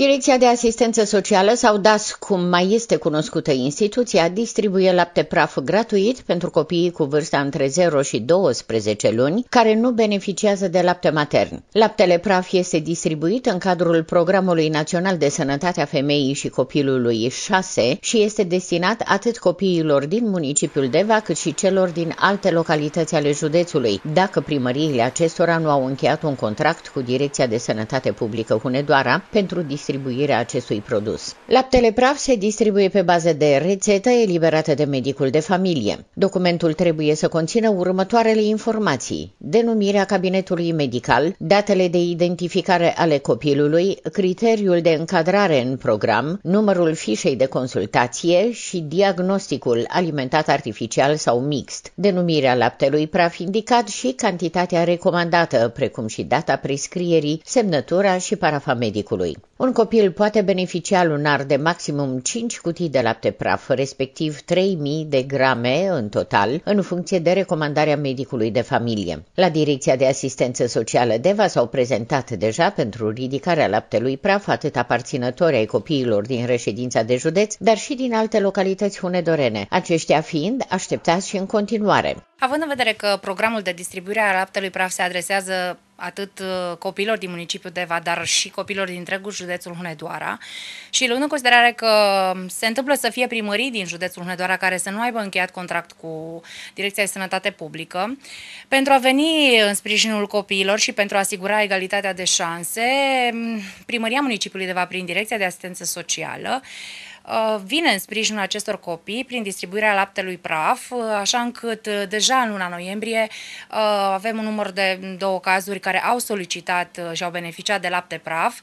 Direcția de Asistență Socială sau DAS, cum mai este cunoscută instituția, distribuie lapte praf gratuit pentru copiii cu vârsta între 0 și 12 luni care nu beneficiază de lapte matern. Laptele praf este distribuit în cadrul Programului Național de Sănătate a Femeii și Copilului 6 și este destinat atât copiilor din municipiul Deva cât și celor din alte localități ale județului, dacă primăriile acestora nu au încheiat un contract cu Direcția de Sănătate Publică Hunedoara pentru distribuire distribuirea acestui produs. Laptele praf se distribuie pe bază de rețetă eliberată de medicul de familie. Documentul trebuie să conțină următoarele informații. Denumirea cabinetului medical, datele de identificare ale copilului, criteriul de încadrare în program, numărul fișei de consultație și diagnosticul alimentat artificial sau mixt, denumirea laptelui praf indicat și cantitatea recomandată, precum și data prescrierii, semnătura și parafa medicului. Un copil poate beneficia lunar de maximum 5 cutii de lapte praf, respectiv 3000 de grame în total, în funcție de recomandarea medicului de familie. La Direcția de Asistență Socială DEVA s-au prezentat deja pentru ridicarea laptelui praf atât aparținători ai copiilor din reședința de județ, dar și din alte localități hunedorene, aceștia fiind așteptați și în continuare. Având în vedere că programul de distribuire a laptelui praf se adresează atât uh, copiilor din municipiul Deva, dar și copiilor din întregul județul Hunedoara și luând în considerare că um, se întâmplă să fie primării din județul Hunedoara care să nu aibă încheiat contract cu Direcția de Sănătate Publică, pentru a veni în sprijinul copiilor și pentru a asigura egalitatea de șanse, primăria municipiului Deva prin Direcția de Asistență Socială Uh, vine în sprijinul acestor copii prin distribuirea laptelui praf, uh, așa încât uh, deja în luna noiembrie avem un număr de două cazuri care au solicitat și au beneficiat de lapte praf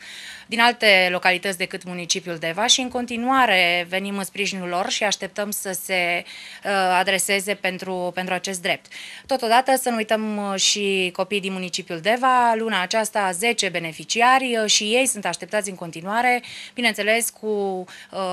din alte localități decât municipiul Deva și în continuare venim în sprijinul lor și așteptăm să se adreseze pentru, pentru acest drept. Totodată să nu uităm și copiii din municipiul Deva, luna aceasta 10 beneficiari și ei sunt așteptați în continuare, bineînțeles cu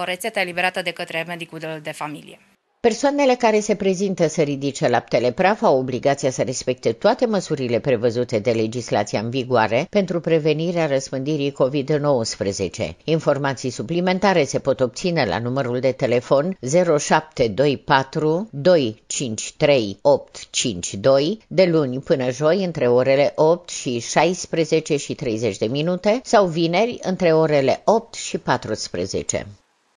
rețetele rețeta eliberată de către medicul de familie. Persoanele care se prezintă să ridice laptele praf au obligația să respecte toate măsurile prevăzute de legislația în vigoare pentru prevenirea răspândirii COVID-19. Informații suplimentare se pot obține la numărul de telefon 0724 253 852 de luni până joi între orele 8 și 16 și 30 de minute sau vineri între orele 8 și 14.